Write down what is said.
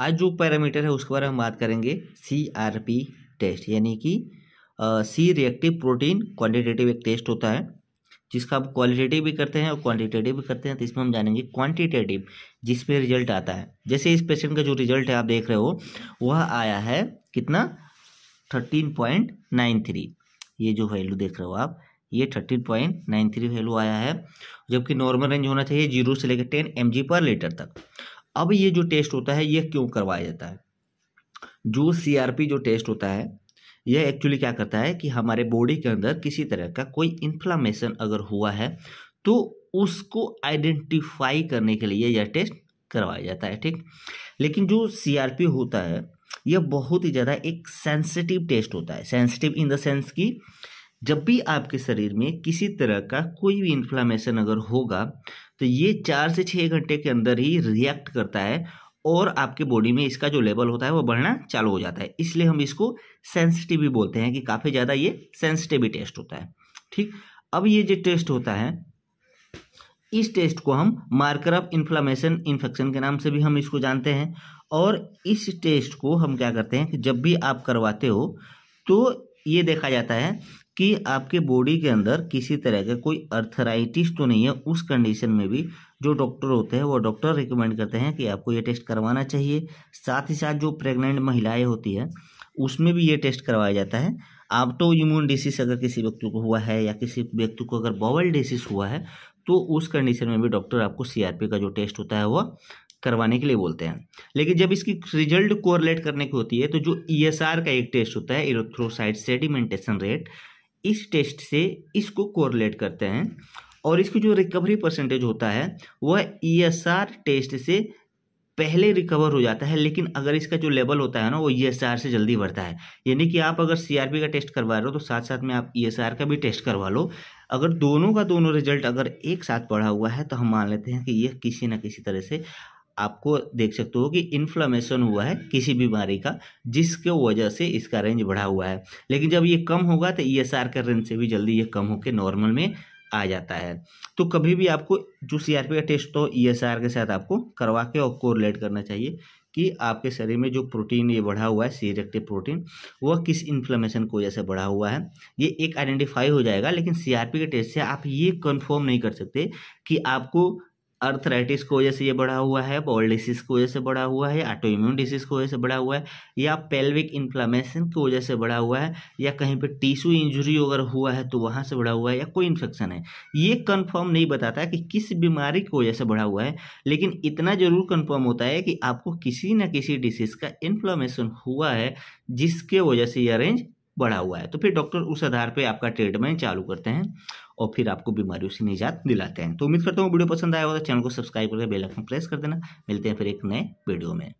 आज जो पैरामीटर है उसके बारे में बात करेंगे सी आर पी टेस्ट यानी कि सी रिएक्टिव प्रोटीन क्वांटिटेटिव एक टेस्ट होता है जिसका आप क्वालिटेटिव भी करते हैं और क्वांटिटेटिव भी करते हैं तो इसमें हम जानेंगे क्वांटिटेटिव जिसमें रिजल्ट आता है जैसे इस पेशेंट का जो रिजल्ट है आप देख रहे हो वह आया है कितना थर्टीन पॉइंट नाइन थ्री ये जो वैल्यू देख रहे हो आप ये thirteen point nine three value आया है जबकि नॉर्मल रेंज होना चाहिए जीरो से लेकर टेन एम जी पर लीटर तक अब ये जो टेस्ट होता है ये क्यों करवाया जाता है जो सीआरपी जो टेस्ट होता है यह एक्चुअली क्या करता है कि हमारे बॉडी के अंदर किसी तरह का कोई इन्फ्लामेशन अगर हुआ है तो उसको आइडेंटिफाई करने के लिए यह टेस्ट करवाया जाता है ठीक लेकिन जो सी होता है यह बहुत ही ज़्यादा एक सेंसिटिव टेस्ट होता है सेंसिटिव इन द सेंस कि जब भी आपके शरीर में किसी तरह का कोई भी इन्फ्लामेशन अगर होगा तो ये चार से छः घंटे के अंदर ही रिएक्ट करता है और आपके बॉडी में इसका जो लेवल होता है वो बढ़ना चालू हो जाता है इसलिए हम इसको सेंसिटिव भी बोलते हैं कि काफ़ी ज़्यादा ये सेंसिटिव टेस्ट होता है ठीक अब ये जो टेस्ट होता है इस टेस्ट को हम मार्कर ऑफ इन्फ्लामेशन इन्फेक्शन के नाम से भी हम इसको जानते हैं और इस टेस्ट को हम क्या करते हैं कि जब भी आप करवाते हो तो ये देखा जाता है कि आपके बॉडी के अंदर किसी तरह का कोई अर्थराइटिस तो नहीं है उस कंडीशन में भी जो डॉक्टर होते हैं वो डॉक्टर रिकमेंड करते हैं कि आपको ये टेस्ट करवाना चाहिए साथ ही साथ जो प्रेग्नेंट महिलाएं होती हैं उसमें भी ये टेस्ट करवाया जाता है तो इम्यून डिसीज अगर किसी व्यक्ति को हुआ है या किसी व्यक्ति को अगर बॉवल डिसीज हुआ है तो उस कंडीशन में भी डॉक्टर आपको सी का जो टेस्ट होता है वह करवाने के लिए बोलते हैं लेकिन जब इसकी रिजल्ट कोरलेट करने की होती है तो जो ई e का एक टेस्ट होता है इरेथ्रोसाइट सेडिमेंटेशन रेट इस टेस्ट से इसको कोरिलेट करते हैं और इसकी जो रिकवरी परसेंटेज होता है वह ई e टेस्ट से पहले रिकवर हो जाता है लेकिन अगर इसका जो लेवल होता है ना वो ई e से जल्दी बढ़ता है यानी कि आप अगर सी का टेस्ट करवा रहे हो तो साथ साथ में आप ई का भी टेस्ट करवा लो अगर दोनों का दोनों रिजल्ट अगर एक साथ बढ़ा हुआ है तो हम मान लेते हैं कि यह किसी न किसी तरह से आपको देख सकते हो कि इन्फ्लामेशन हुआ है किसी बीमारी का जिसके वजह से इसका रेंज बढ़ा हुआ है लेकिन जब ये कम होगा तो ई एस आर का रेंज से भी जल्दी ये कम होकर नॉर्मल में आ जाता है तो कभी भी आपको जो सी आर पी का टेस्ट हो ई एस आर के साथ आपको करवा के और कोरिलेट करना चाहिए कि आपके शरीर में जो प्रोटीन ये बढ़ा हुआ है सी रिएक्टिव प्रोटीन वह किस इन्फ्लेमेशन की वजह से बढ़ा हुआ है ये एक आइडेंटिफाई हो जाएगा लेकिन सी आर पी के टेस्ट से आप ये कन्फर्म नहीं कर सकते कि आपको अर्थराइटिस की वजह से ये बढ़ा हुआ है बॉल डिसीज की वजह से बढ़ा हुआ है ऑटो इम्यून डिसीज की वजह से बढ़ा हुआ है या पेल्विक इन्फ्लामेशन की वजह से बढ़ा हुआ है या कहीं पर टिश्यू इंजरी अगर हुआ है तो वहाँ से बढ़ा हुआ है या कोई इन्फेक्शन है ये कन्फर्म नहीं बताता कि किस बीमारी की वजह से बढ़ा हुआ है लेकिन इतना ज़रूर कन्फर्म होता है कि आपको किसी न किसी डिसीज़ का इन्फ्लामेशन हुआ है जिसके वजह से ये रेंज बढ़ा हुआ है तो फिर डॉक्टर उस आधार पर आपका ट्रीटमेंट चालू करते हैं और फिर आपको बीमारियों से निजात दिलाते हैं तो उम्मीद करता हूँ वीडियो पसंद आया होगा तो चैनल को सब्सक्राइब करके बेलाइकन प्रेस कर देना मिलते हैं फिर एक नए वीडियो में